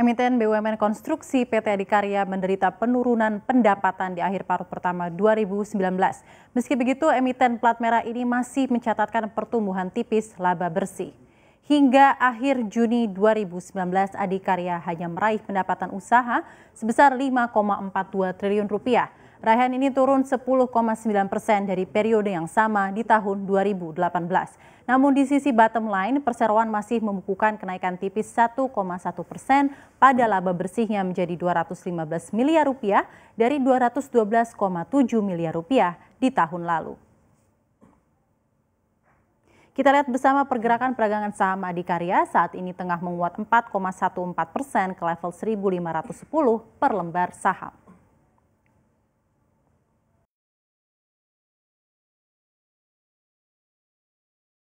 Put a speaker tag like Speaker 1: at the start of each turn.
Speaker 1: Emiten BUMN Konstruksi PT Adikarya menderita penurunan pendapatan di akhir paruh pertama 2019. Meski begitu, emiten plat merah ini masih mencatatkan pertumbuhan tipis laba bersih. Hingga akhir Juni 2019, Adikarya hanya meraih pendapatan usaha sebesar 5,42 triliun rupiah. Raihan ini turun 10,9 persen dari periode yang sama di tahun 2018. Namun di sisi bottom line, perseroan masih membukukan kenaikan tipis 1,1 persen pada laba bersihnya menjadi 215 miliar rupiah dari 212,7 miliar rupiah di tahun lalu. Kita lihat bersama pergerakan perdagangan saham Adikarya saat ini tengah menguat 4,14 persen ke level 1.510 per lembar saham.